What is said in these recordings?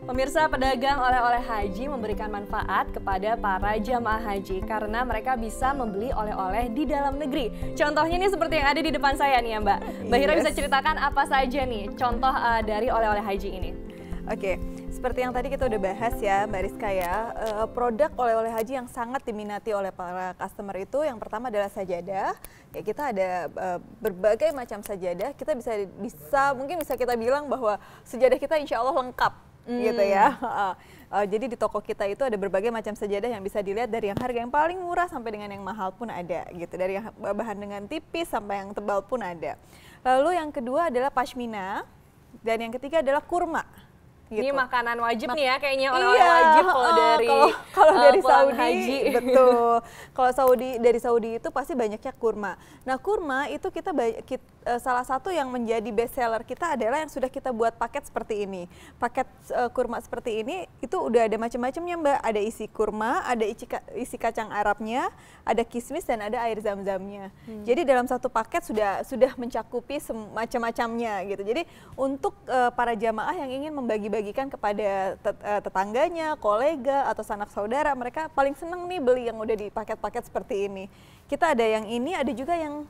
Pemirsa pedagang oleh-oleh haji memberikan manfaat kepada para jamaah haji karena mereka bisa membeli oleh-oleh di dalam negeri. Contohnya ini seperti yang ada di depan saya nih ya Mbak. Mbak Hira yes. bisa ceritakan apa saja nih contoh uh, dari oleh-oleh haji ini? Oke, seperti yang tadi kita udah bahas ya Mbak Rizka ya, uh, produk oleh-oleh haji yang sangat diminati oleh para customer itu yang pertama adalah sajadah. Ya kita ada uh, berbagai macam sajadah, kita bisa bisa mungkin bisa kita bilang bahwa sajadah kita insya Allah lengkap hmm. gitu ya. Uh, jadi di toko kita itu ada berbagai macam sejadah yang bisa dilihat dari yang harga yang paling murah sampai dengan yang mahal pun ada gitu. Dari yang bahan dengan tipis sampai yang tebal pun ada. Lalu yang kedua adalah pashmina dan yang ketiga adalah kurma gitu. Ini makanan wajib nih ya kayaknya iya, orang-orang iya, wajib kalau uh, dari kalau, uh, dari Saudi haji. betul. kalau Saudi dari Saudi itu pasti banyaknya kurma. Nah, kurma itu kita, kita eh, salah satu yang menjadi best seller kita adalah yang sudah kita buat paket seperti ini. Paket uh, kurma seperti ini itu udah ada macam-macamnya, Mbak. Ada isi kurma, ada isi, ka isi kacang Arabnya, ada kismis dan ada air zam-zamnya. Hmm. Jadi dalam satu paket sudah sudah mencakupi macam-macamnya gitu. Jadi untuk uh, para jamaah yang ingin membagi-bagi dibagikan kepada eh, tetangganya, kolega atau sanak saudara. Mereka paling senang nih beli yang udah di paket-paket seperti ini. Kita ada yang ini, ada juga yang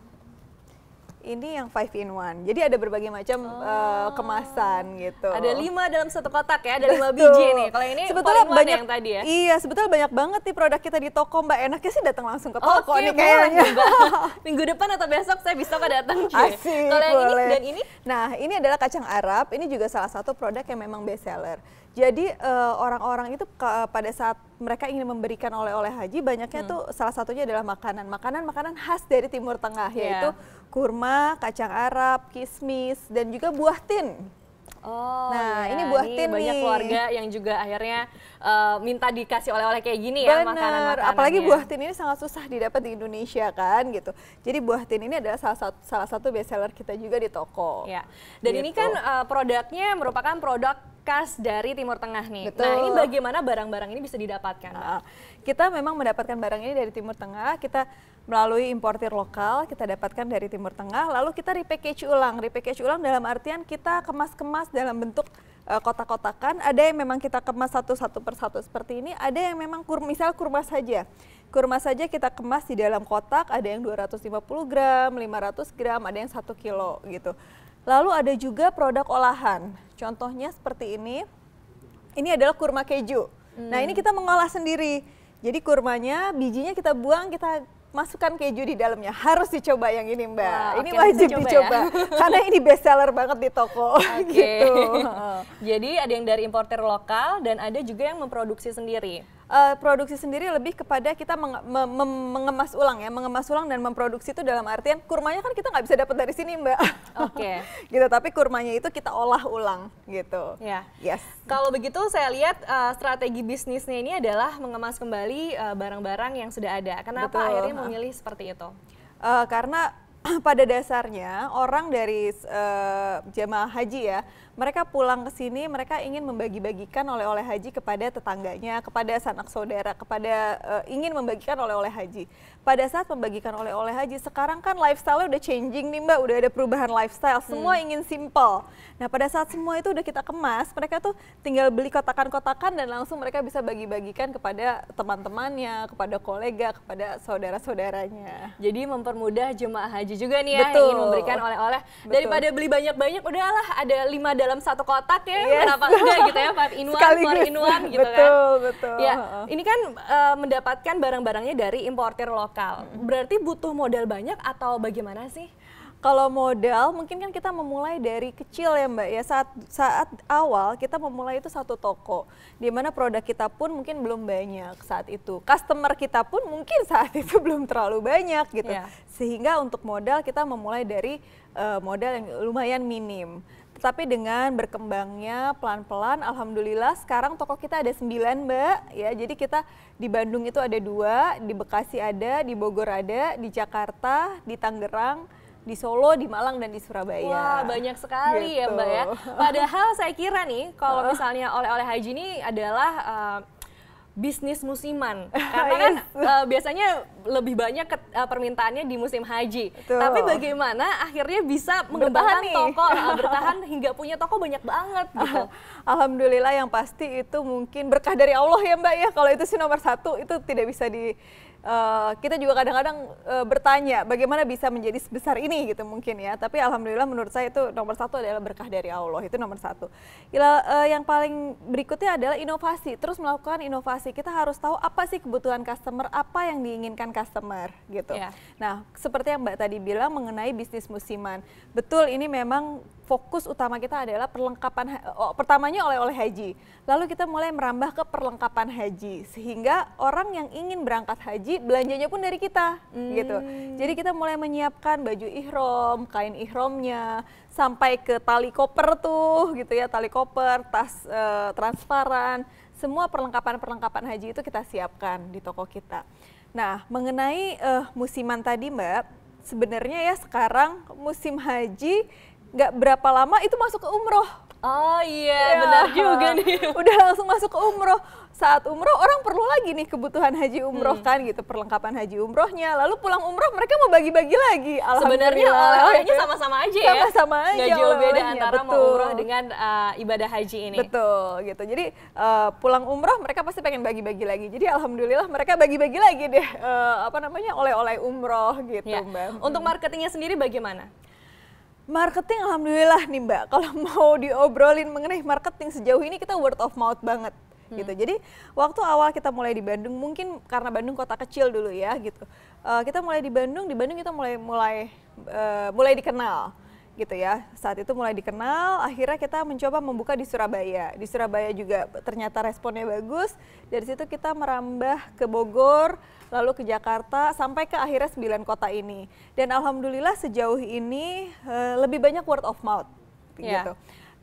ini yang five in one. Jadi ada berbagai macam eh, oh. uh, kemasan gitu. Ada lima dalam satu kotak ya, ada lima biji nih. Kalau ini sebetulnya banyak yang tadi ya. Iya, sebetulnya banyak banget nih produk kita di toko Mbak. Enaknya sih datang langsung ke toko okay, nih kayaknya. Minggu depan atau besok saya bisa kok datang. sih. Kalau ini dan ini? Nah, ini adalah kacang Arab. Ini juga salah satu produk yang memang best seller. Jadi eh, orang-orang uh, itu ke, eh, pada saat mereka ingin memberikan oleh-oleh haji banyaknya hmm. tuh salah satunya adalah makanan. Makanan-makanan khas dari Timur Tengah yeah. yaitu kurma, kacang Arab, kismis dan juga buah tin. Oh, nah ya. ini buah ini tin banyak nih. keluarga yang juga akhirnya uh, minta dikasih oleh-oleh kayak gini Bener. ya makanan Apalagi buah tin ini sangat susah didapat di Indonesia kan gitu. Jadi buah tin ini adalah salah satu salah satu bestseller kita juga di toko. Ya. Dan gitu. ini kan uh, produknya merupakan produk khas dari Timur Tengah nih. Betul. Nah ini bagaimana barang-barang ini bisa didapatkan? Nah, kita memang mendapatkan barang ini dari Timur Tengah. Kita melalui importir lokal kita dapatkan dari Timur Tengah lalu kita repackage ulang repackage ulang dalam artian kita kemas-kemas dalam bentuk eh, kotak-kotakan ada yang memang kita kemas satu-satu persatu seperti ini ada yang memang kur misal kurma saja kurma saja kita kemas di dalam kotak ada yang 250 gram 500 gram ada yang 1 kilo gitu Lalu ada juga produk olahan. Contohnya seperti ini. Ini adalah kurma keju. Nah, hmm. Nah, ini kita mengolah sendiri. Jadi kurmanya, bijinya kita buang, kita masukkan keju di dalamnya. Harus dicoba yang ini, Mbak. Wah, ini okay, wajib dicoba. Ya? Karena ini best seller banget di toko okay. gitu. Jadi ada yang dari importer lokal dan ada juga yang memproduksi sendiri uh, produksi sendiri lebih kepada kita meng me me mengemas ulang ya, mengemas ulang dan memproduksi itu dalam artian kurmanya kan kita nggak bisa dapat dari sini mbak. Oke. Okay. gitu tapi kurmanya itu kita olah ulang gitu. Ya. Yes. Kalau begitu saya lihat uh, strategi bisnisnya ini adalah mengemas kembali eh, barang-barang uh, yang sudah ada. Kenapa Betul. akhirnya memilih seperti itu? Uh, karena pada dasarnya orang dari uh, jemaah haji ya, mereka pulang ke sini mereka ingin membagi-bagikan oleh-oleh haji kepada tetangganya, kepada sanak saudara, kepada uh, ingin membagikan oleh-oleh haji. Pada saat membagikan oleh-oleh haji, sekarang kan lifestyle udah changing nih Mbak, udah ada perubahan lifestyle, hmm. semua hmm. ingin simple. Nah, pada saat semua itu udah kita kemas, mereka tuh tinggal beli kotakan-kotakan dan langsung mereka bisa bagi-bagikan kepada teman-temannya, kepada kolega, kepada saudara-saudaranya. Jadi mempermudah jemaah haji baju juga nih ya Betul. ingin memberikan oleh-oleh daripada beli banyak-banyak udahlah ada lima dalam satu kotak ya yes. kenapa enggak gitu ya five in one Sekaligus. four in one gitu betul, kan betul ya ini kan uh, mendapatkan barang-barangnya dari importer lokal berarti butuh modal banyak atau bagaimana sih kalau modal mungkin kan kita memulai dari kecil ya Mbak ya saat saat awal kita memulai itu satu toko di mana produk kita pun mungkin belum banyak saat itu customer kita pun mungkin saat itu belum terlalu banyak gitu yeah. sehingga untuk modal kita memulai dari uh, modal yang lumayan minim Tetapi dengan berkembangnya pelan-pelan alhamdulillah sekarang toko kita ada sembilan Mbak ya jadi kita di Bandung itu ada dua di Bekasi ada di Bogor ada di Jakarta di Tangerang di Solo, di Malang dan di Surabaya. Wah, banyak sekali ya, gitu. ya, Mbak ya. Padahal saya kira nih kalau misalnya oleh-oleh haji ini adalah uh, bisnis musiman. Ah, Karena kan uh, biasanya lebih banyak ke, uh, permintaannya di musim haji. Betul. Tapi bagaimana akhirnya bisa mengembangkan bertahan toko, uh, bertahan hingga punya toko banyak banget ah, gitu. Alhamdulillah yang pasti itu mungkin berkah dari Allah ya Mbak ya. Kalau itu sih nomor satu, itu tidak bisa di Eh, kita juga kadang-kadang uh, bertanya bagaimana bisa menjadi sebesar ini gitu mungkin ya. Tapi alhamdulillah menurut saya itu nomor satu adalah berkah dari Allah itu nomor satu. Ila, uh, yang paling berikutnya adalah inovasi. Terus melakukan inovasi. Kita harus tahu apa sih kebutuhan customer, apa yang diinginkan customer gitu. Yeah. Nah seperti yang Mbak tadi bilang mengenai bisnis musiman, betul ini memang fokus utama kita adalah perlengkapan oh, pertamanya oleh-oleh haji. Lalu kita mulai merambah ke perlengkapan haji sehingga orang yang ingin berangkat haji belanjanya pun dari kita hmm. gitu. Jadi kita mulai menyiapkan baju ihrom, kain ihromnya sampai ke tali koper tuh gitu ya, tali koper, tas e, transparan, semua perlengkapan-perlengkapan haji itu kita siapkan di toko kita. Nah, mengenai e, musiman tadi Mbak, sebenarnya ya sekarang musim haji nggak berapa lama itu masuk ke umroh. Oh iya, ya. benar juga nih. Udah langsung masuk ke umroh. Saat umroh orang perlu lagi nih kebutuhan haji umroh hmm. kan gitu, perlengkapan haji umrohnya. Lalu pulang umroh mereka mau bagi-bagi lagi. Sebenarnya oleh-olehnya sama-sama aja ya. Sama-sama aja. Gak jauh beda antara Betul. mau umroh dengan uh, ibadah haji ini. Betul gitu. Jadi uh, pulang umroh mereka pasti pengen bagi-bagi lagi. Jadi alhamdulillah mereka bagi-bagi lagi deh uh, apa namanya oleh-oleh umroh gitu, ya. Mbak. Untuk hmm. marketingnya sendiri bagaimana? Marketing alhamdulillah nih Mbak, kalau mau diobrolin mengenai marketing sejauh ini kita word of mouth banget hmm. gitu. Jadi waktu awal kita mulai di Bandung mungkin karena Bandung kota kecil dulu ya gitu. Uh, kita mulai di Bandung, di Bandung kita mulai mulai uh, mulai dikenal gitu ya. Saat itu mulai dikenal, akhirnya kita mencoba membuka di Surabaya. Di Surabaya juga ternyata responnya bagus. Dari situ kita merambah ke Bogor, lalu ke Jakarta, sampai ke akhirnya sembilan kota ini. Dan alhamdulillah sejauh ini eh, lebih banyak word of mouth yeah. gitu.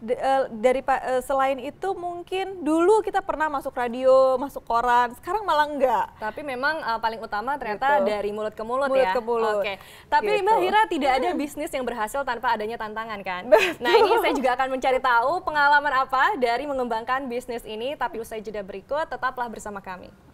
Eh, dari eh, selain itu mungkin dulu kita pernah masuk radio, masuk koran, sekarang malah enggak. Tapi memang uh, paling utama ternyata gitu. dari mulut ke mulut, mulut ya. ke mulut. Oke. Tapi gitu. Mbak Hira tidak ada hmm. bisnis yang berhasil tanpa adanya tantangan kan? Betul. Nah, ini saya juga akan mencari tahu pengalaman apa dari mengembangkan bisnis ini tapi usai jeda berikut tetaplah bersama kami.